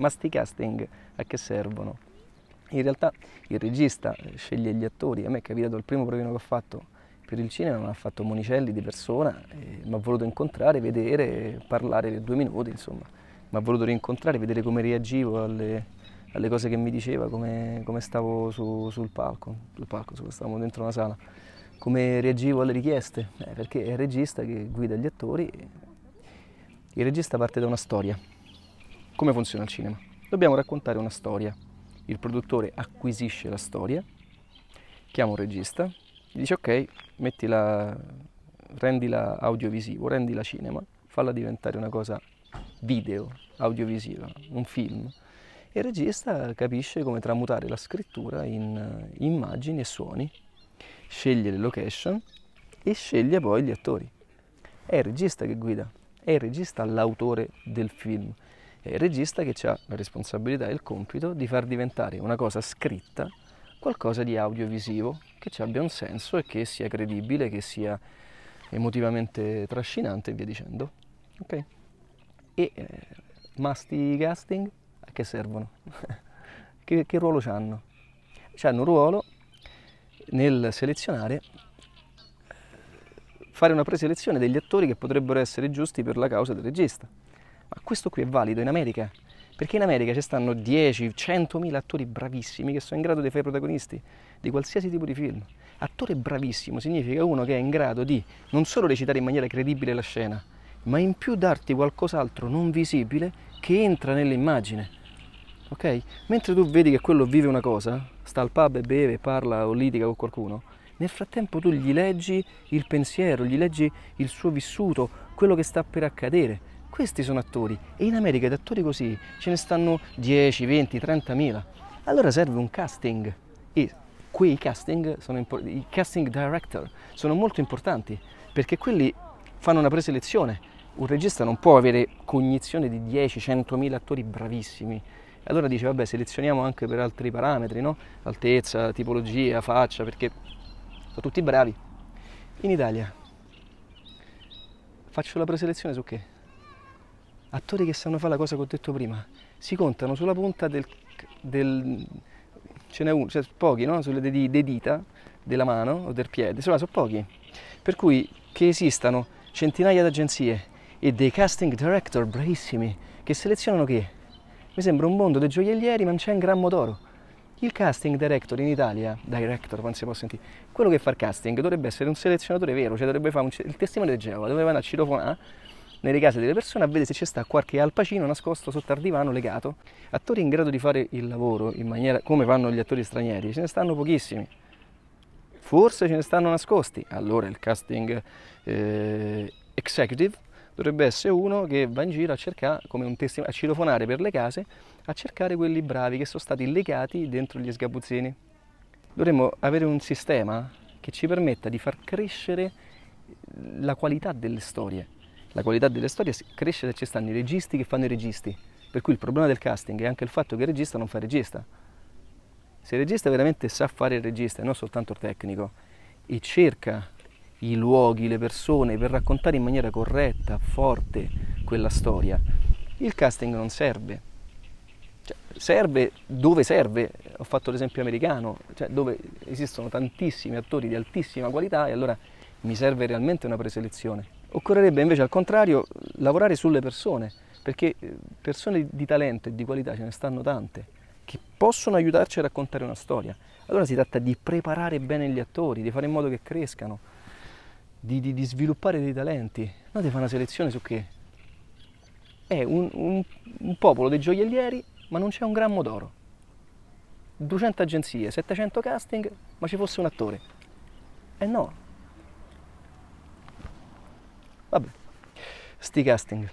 Ma sti casting a che servono? In realtà il regista eh, sceglie gli attori, a me è capitato il primo provino che ho fatto per il cinema, mi ha fatto Monicelli di persona, eh, mi ha voluto incontrare, vedere, parlare per due minuti, insomma, mi ha voluto rincontrare, vedere come reagivo alle, alle cose che mi diceva, come, come stavo su, sul palco, sul palco, stavo dentro una sala, come reagivo alle richieste, eh, perché è il regista che guida gli attori, eh, il regista parte da una storia come funziona il cinema? Dobbiamo raccontare una storia. Il produttore acquisisce la storia, chiama un regista, gli dice ok, mettila, rendila audiovisivo, rendila cinema, falla diventare una cosa video, audiovisiva, un film. E il regista capisce come tramutare la scrittura in eh, immagini e suoni, sceglie le location e sceglie poi gli attori. È il regista che guida, è il regista l'autore del film. È il regista che ha la responsabilità e il compito di far diventare una cosa scritta qualcosa di audiovisivo che abbia un senso e che sia credibile, che sia emotivamente trascinante e via dicendo. Ok? E eh, masti casting a che servono? che, che ruolo hanno? Hanno un ruolo nel selezionare fare una preselezione degli attori che potrebbero essere giusti per la causa del regista. Ma questo qui è valido in America? Perché in America ci stanno 10, 100.000 attori bravissimi che sono in grado di fare protagonisti di qualsiasi tipo di film. Attore bravissimo significa uno che è in grado di non solo recitare in maniera credibile la scena, ma in più darti qualcos'altro non visibile che entra nell'immagine. Ok? Mentre tu vedi che quello vive una cosa, sta al pub e beve, parla o litiga con qualcuno, nel frattempo tu gli leggi il pensiero, gli leggi il suo vissuto, quello che sta per accadere questi sono attori e in America di attori così ce ne stanno 10, 20, 30 mila. Allora serve un casting e qui i casting, sono i casting director sono molto importanti perché quelli fanno una preselezione. Un regista non può avere cognizione di 10, 100 mila attori bravissimi. Allora dice vabbè selezioniamo anche per altri parametri, no? altezza, tipologia, faccia, perché sono tutti bravi. In Italia faccio la preselezione su che? attori che sanno fare la cosa che ho detto prima, si contano sulla punta del... del ce n'è uno, cioè pochi, no? Sulle de, de dita della mano o del piede, sono, sono pochi. Per cui che esistano centinaia di agenzie e dei casting director bravissimi che selezionano che? Mi sembra un mondo dei gioiellieri ma non c'è un grammo d'oro. Il casting director in Italia, director, quando si può sentire, quello che fa il casting dovrebbe essere un selezionatore vero, cioè dovrebbe fare un, il testimone di Geova, doveva andare a citofonare nelle case delle persone a vedere se ci sta qualche alpacino nascosto sotto al divano legato. Attori in grado di fare il lavoro in maniera come fanno gli attori stranieri, ce ne stanno pochissimi. Forse ce ne stanno nascosti. Allora il casting eh, executive dovrebbe essere uno che va in giro a cercare, come un testimone, a cirofonare per le case, a cercare quelli bravi che sono stati legati dentro gli sgabuzzini. Dovremmo avere un sistema che ci permetta di far crescere la qualità delle storie, la qualità delle storie cresce se ci stanno i registi che fanno i registi. Per cui il problema del casting è anche il fatto che il regista non fa il regista. Se il regista veramente sa fare il regista e non soltanto il tecnico e cerca i luoghi, le persone per raccontare in maniera corretta, forte quella storia, il casting non serve. Cioè, serve dove serve, ho fatto l'esempio americano, cioè dove esistono tantissimi attori di altissima qualità e allora mi serve realmente una preselezione. Occorrerebbe invece al contrario lavorare sulle persone, perché eh, persone di talento e di qualità ce ne stanno tante, che possono aiutarci a raccontare una storia. Allora si tratta di preparare bene gli attori, di fare in modo che crescano, di, di, di sviluppare dei talenti, non di fare una selezione su che è un, un, un popolo dei gioiellieri, ma non c'è un grammo d'oro. 200 agenzie, 700 casting, ma ci fosse un attore. Eh no, Vabbè, sti casting.